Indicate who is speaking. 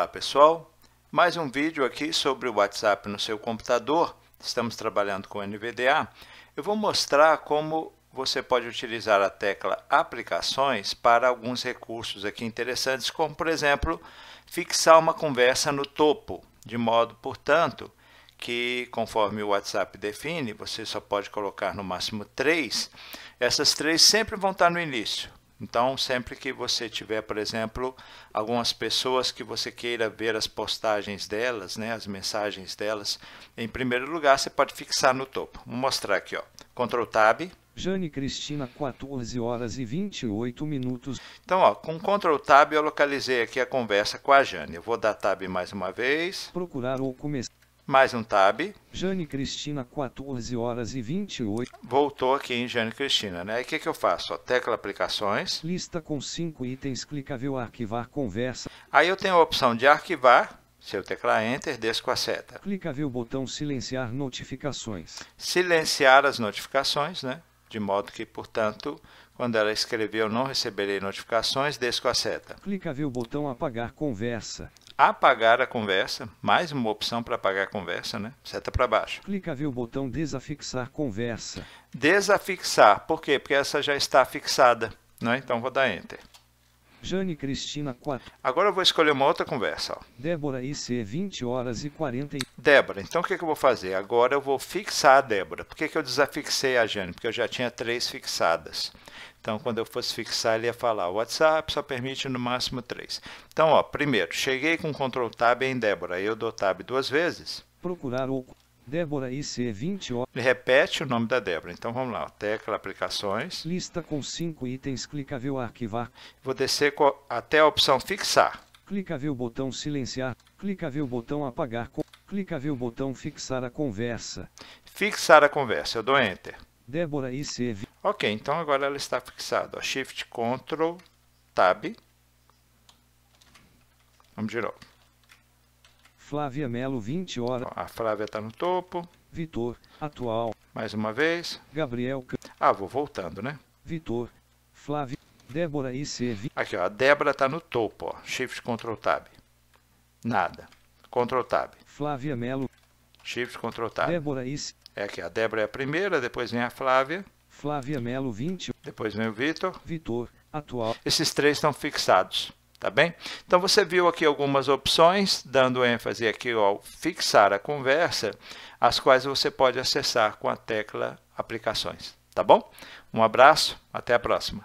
Speaker 1: Olá pessoal, mais um vídeo aqui sobre o WhatsApp no seu computador. Estamos trabalhando com NVDA. Eu vou mostrar como você pode utilizar a tecla Aplicações para alguns recursos aqui interessantes, como por exemplo, fixar uma conversa no topo, de modo, portanto, que conforme o WhatsApp define, você só pode colocar no máximo três. Essas três sempre vão estar no início. Então, sempre que você tiver, por exemplo, algumas pessoas que você queira ver as postagens delas, né, as mensagens delas, em primeiro lugar, você pode fixar no topo. Vou mostrar aqui, ó. Ctrl Tab.
Speaker 2: Jane Cristina, 14 horas e 28 minutos.
Speaker 1: Então, ó, com Ctrl Tab eu localizei aqui a conversa com a Jane. Eu vou dar Tab mais uma vez. Procurar ou começar mais um tab. Jane Cristina, 14 horas e 28. Voltou aqui em Jane Cristina, né? E o que, que eu faço? Ó, tecla aplicações.
Speaker 2: Lista com cinco itens clicável arquivar conversa.
Speaker 1: Aí eu tenho a opção de arquivar. Se eu teclar Enter, desço com a seta.
Speaker 2: Clicável o botão silenciar notificações.
Speaker 1: Silenciar as notificações, né? De modo que, portanto, quando ela escrever eu não receberei notificações, desço com a seta.
Speaker 2: Clicável o botão apagar conversa
Speaker 1: apagar a conversa, mais uma opção para apagar a conversa, né? Seta para baixo.
Speaker 2: Clica ver o botão desafixar conversa.
Speaker 1: Desafixar, por quê? Porque essa já está fixada, né? Então vou dar enter.
Speaker 2: Jane Cristina 4.
Speaker 1: Agora eu vou escolher uma outra conversa. Ó.
Speaker 2: Débora IC 20 horas e 40.
Speaker 1: Débora, então o que, é que eu vou fazer? Agora eu vou fixar a Débora. Por que, que eu desafixei a Jane? Porque eu já tinha três fixadas. Então, quando eu fosse fixar, ele ia falar, o WhatsApp só permite no máximo três. Então, ó, primeiro, cheguei com Ctrl Tab em Débora, eu dou Tab duas vezes. Procurar o Débora IC20. Ele repete o nome da Débora. Então vamos lá, tecla aplicações. Lista com cinco itens, clica clicável arquivar. Vou descer até a opção fixar. clica o botão
Speaker 2: silenciar, clica o botão apagar, clica o botão fixar a conversa.
Speaker 1: Fixar a conversa, eu dou enter. Débora IC20. Ok, então agora ela está fixada. Ó. Shift, Ctrl, Tab. Vamos de novo. Flávia Melo, 20 horas. Ó, a Flávia está no topo. Vitor, atual. Mais uma vez. Gabriel. Ah, vou voltando, né? Vitor, Flávia, Débora e Servi. Aqui, ó, a Débora está no topo. Ó. Shift, Ctrl, Tab. Nada. Ctrl, Tab. Flávia Melo. Shift, Ctrl, Tab. Débora e... É aqui, a Débora é a primeira, depois vem a Flávia. Flávia Melo 20. Depois vem o Vitor. Vitor, atual. Esses três estão fixados, tá bem? Então você viu aqui algumas opções, dando ênfase aqui ao fixar a conversa, as quais você pode acessar com a tecla aplicações, tá bom? Um abraço, até a próxima.